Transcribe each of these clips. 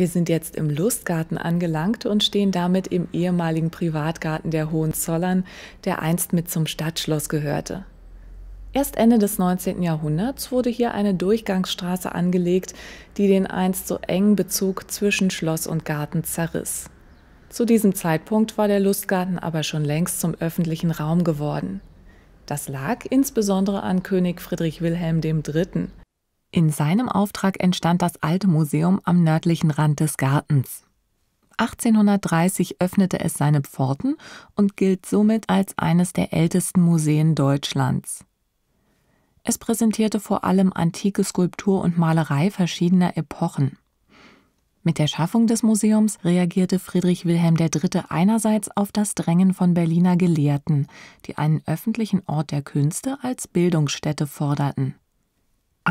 Wir sind jetzt im Lustgarten angelangt und stehen damit im ehemaligen Privatgarten der Hohenzollern, der einst mit zum Stadtschloss gehörte. Erst Ende des 19. Jahrhunderts wurde hier eine Durchgangsstraße angelegt, die den einst so engen Bezug zwischen Schloss und Garten zerriss. Zu diesem Zeitpunkt war der Lustgarten aber schon längst zum öffentlichen Raum geworden. Das lag insbesondere an König Friedrich Wilhelm III., in seinem Auftrag entstand das alte Museum am nördlichen Rand des Gartens. 1830 öffnete es seine Pforten und gilt somit als eines der ältesten Museen Deutschlands. Es präsentierte vor allem antike Skulptur und Malerei verschiedener Epochen. Mit der Schaffung des Museums reagierte Friedrich Wilhelm III. einerseits auf das Drängen von Berliner Gelehrten, die einen öffentlichen Ort der Künste als Bildungsstätte forderten.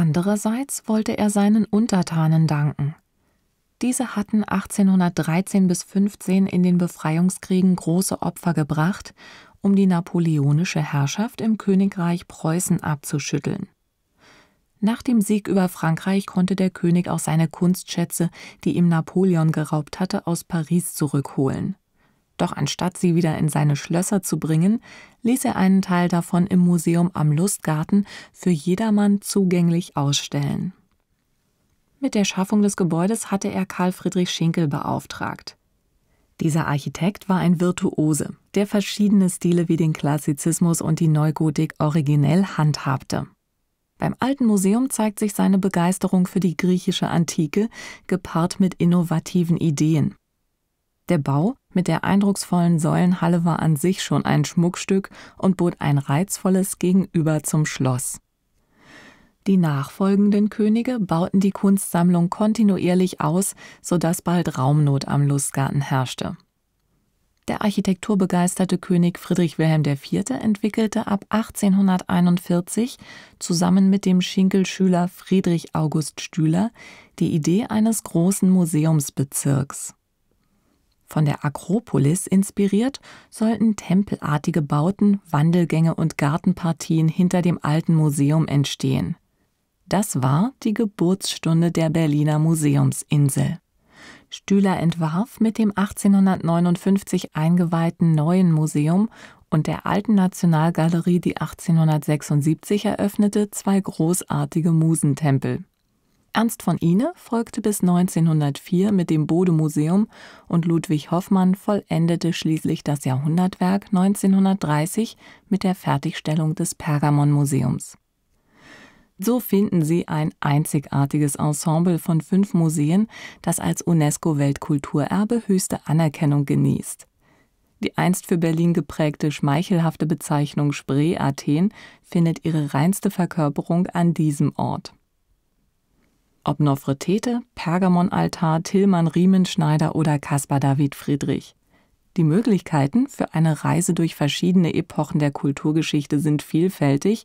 Andererseits wollte er seinen Untertanen danken. Diese hatten 1813 bis 15 in den Befreiungskriegen große Opfer gebracht, um die napoleonische Herrschaft im Königreich Preußen abzuschütteln. Nach dem Sieg über Frankreich konnte der König auch seine Kunstschätze, die ihm Napoleon geraubt hatte, aus Paris zurückholen. Doch anstatt sie wieder in seine Schlösser zu bringen, ließ er einen Teil davon im Museum am Lustgarten für jedermann zugänglich ausstellen. Mit der Schaffung des Gebäudes hatte er Karl Friedrich Schinkel beauftragt. Dieser Architekt war ein Virtuose, der verschiedene Stile wie den Klassizismus und die Neugotik originell handhabte. Beim Alten Museum zeigt sich seine Begeisterung für die griechische Antike, gepaart mit innovativen Ideen. Der Bau mit der eindrucksvollen Säulenhalle war an sich schon ein Schmuckstück und bot ein reizvolles Gegenüber zum Schloss. Die nachfolgenden Könige bauten die Kunstsammlung kontinuierlich aus, sodass bald Raumnot am Lustgarten herrschte. Der architekturbegeisterte König Friedrich Wilhelm IV. entwickelte ab 1841 zusammen mit dem Schinkelschüler Friedrich August Stühler die Idee eines großen Museumsbezirks. Von der Akropolis inspiriert, sollten tempelartige Bauten, Wandelgänge und Gartenpartien hinter dem alten Museum entstehen. Das war die Geburtsstunde der Berliner Museumsinsel. Stühler entwarf mit dem 1859 eingeweihten neuen Museum und der alten Nationalgalerie, die 1876 eröffnete, zwei großartige Musentempel. Ernst von Ine folgte bis 1904 mit dem Bode-Museum und Ludwig Hoffmann vollendete schließlich das Jahrhundertwerk 1930 mit der Fertigstellung des Pergamon-Museums. So finden Sie ein einzigartiges Ensemble von fünf Museen, das als UNESCO-Weltkulturerbe höchste Anerkennung genießt. Die einst für Berlin geprägte schmeichelhafte Bezeichnung Spree Athen findet ihre reinste Verkörperung an diesem Ort ob Nofretete, Pergamonaltar, Tillmann Riemenschneider oder Caspar David Friedrich. Die Möglichkeiten für eine Reise durch verschiedene Epochen der Kulturgeschichte sind vielfältig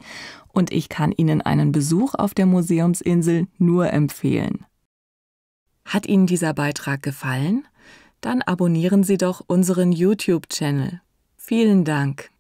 und ich kann Ihnen einen Besuch auf der Museumsinsel nur empfehlen. Hat Ihnen dieser Beitrag gefallen? Dann abonnieren Sie doch unseren YouTube-Channel. Vielen Dank.